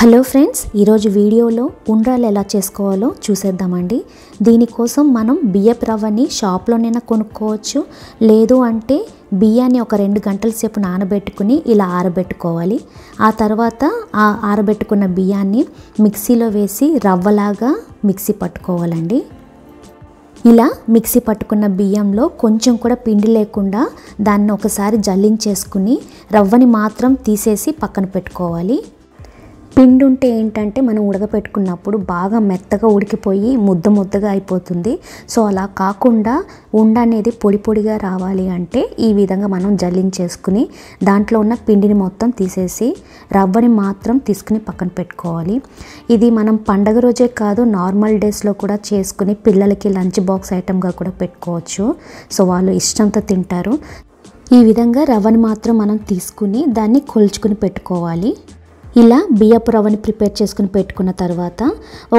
hello friends ఈరోజు వీడియోలో ఉండ్రాలు ఎలా చేసుకోవాలో చూసేద్దామండి దీనికోసం మనం బియ్యపు రవ్వని షాప్లోనైనా కొనుక్కోవచ్చు లేదు అంటే బియ్యాన్ని ఒక రెండు గంటల సేపు నానబెట్టుకుని ఇలా ఆరబెట్టుకోవాలి ఆ తర్వాత ఆ ఆరబెట్టుకున్న బియ్యాన్ని మిక్సీలో వేసి రవ్వలాగా మిక్సీ పట్టుకోవాలండి ఇలా మిక్సీ పట్టుకున్న బియ్యంలో కొంచెం కూడా పిండి లేకుండా దాన్ని ఒకసారి జల్లించేసుకుని రవ్వని మాత్రం తీసేసి పక్కన పెట్టుకోవాలి పిండి ఉంటే ఏంటంటే మనం ఉడకపెట్టుకున్నప్పుడు బాగా మెత్తగా ఉడికిపోయి ముద్ద ముద్దగా అయిపోతుంది సో అలా కాకుండా ఉండ అనేది పొడి పొడిగా రావాలి అంటే ఈ విధంగా మనం జల్లించేసుకుని దాంట్లో ఉన్న పిండిని మొత్తం తీసేసి రవ్వని మాత్రం తీసుకుని పక్కన పెట్టుకోవాలి ఇది మనం పండగ రోజే కాదు నార్మల్ డేస్లో కూడా చేసుకుని పిల్లలకి లంచ్ బాక్స్ ఐటెంగా కూడా పెట్టుకోవచ్చు సో వాళ్ళు ఇష్టంతో తింటారు ఈ విధంగా రవ్వని మాత్రం మనం తీసుకుని దాన్ని కొలుచుకుని పెట్టుకోవాలి ఇలా బియ్యపు రవ్వని ప్రిపేర్ చేసుకుని పెట్టుకున్న తర్వాత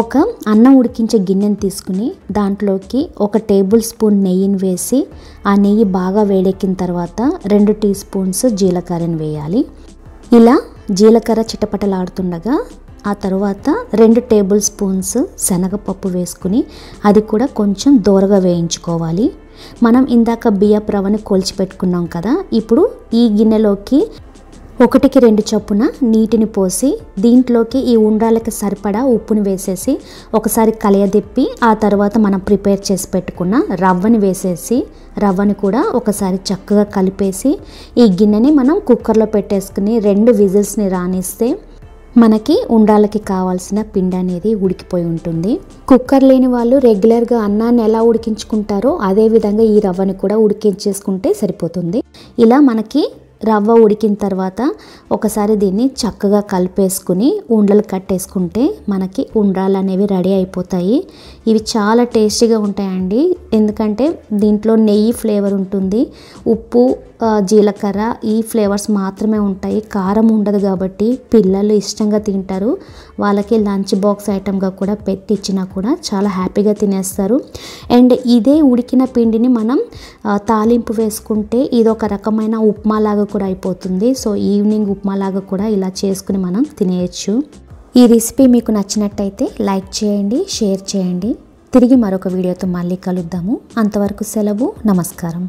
ఒక అన్నం ఉడికించే గిన్నెని తీసుకుని దాంట్లోకి ఒక టేబుల్ స్పూన్ నెయ్యిని వేసి ఆ నెయ్యి బాగా వేడెక్కిన తర్వాత రెండు టీ స్పూన్స్ జీలకర్రని వేయాలి ఇలా జీలకర్ర చిటపటలాడుతుండగా ఆ తర్వాత రెండు టేబుల్ స్పూన్స్ శనగపప్పు వేసుకుని అది కూడా కొంచెం దూరగా వేయించుకోవాలి మనం ఇందాక బియ్యపు రవ్వని కొలిచి పెట్టుకున్నాం కదా ఇప్పుడు ఈ గిన్నెలోకి ఒకటికి రెండు చొప్పున నీటిని పోసి దీంట్లోకి ఈ ఉండాలకి సరిపడా ఉప్పుని వేసేసి ఒకసారి కలయదిప్పి ఆ తర్వాత మనం ప్రిపేర్ చేసి పెట్టుకున్న రవ్వని వేసేసి రవ్వని కూడా ఒకసారి చక్కగా కలిపేసి ఈ గిన్నెని మనం కుక్కర్లో పెట్టేసుకుని రెండు విజిల్స్ని రానిస్తే మనకి ఉండాలకి కావాల్సిన పిండి అనేది ఉడికిపోయి ఉంటుంది కుక్కర్ లేని వాళ్ళు రెగ్యులర్గా అన్నాన్ని ఎలా ఉడికించుకుంటారో అదే విధంగా ఈ రవ్వని కూడా ఉడికించేసుకుంటే సరిపోతుంది ఇలా మనకి రవ్వ ఉడికిన తర్వాత ఒకసారి దీన్ని చక్కగా కలిపేసుకుని ఉండలు కట్టేసుకుంటే మనకి ఉండ్రాలు అనేవి రెడీ అయిపోతాయి ఇవి చాలా టేస్టీగా ఉంటాయండి ఎందుకంటే దీంట్లో నెయ్యి ఫ్లేవర్ ఉంటుంది ఉప్పు జీలకర్ర ఈ ఫ్లేవర్స్ మాత్రమే ఉంటాయి కారం ఉండదు కాబట్టి పిల్లలు ఇష్టంగా తింటారు వాళ్ళకి లంచ్ బాక్స్ ఐటమ్గా కూడా పెట్టి ఇచ్చినా కూడా చాలా హ్యాపీగా తినేస్తారు అండ్ ఇదే ఉడికిన పిండిని మనం తాలింపు వేసుకుంటే ఇది ఒక రకమైన ఉప్మా లాగా కూడా అయిపోతుంది సో ఈవినింగ్ ఉప్మా లాగా కూడా ఇలా చేసుకుని మనం తినేయచ్చు ఈ రెసిపీ మీకు నచ్చినట్టయితే లైక్ చేయండి షేర్ చేయండి తిరిగి మరొక వీడియోతో మళ్ళీ కలుద్దాము అంతవరకు సెలవు నమస్కారం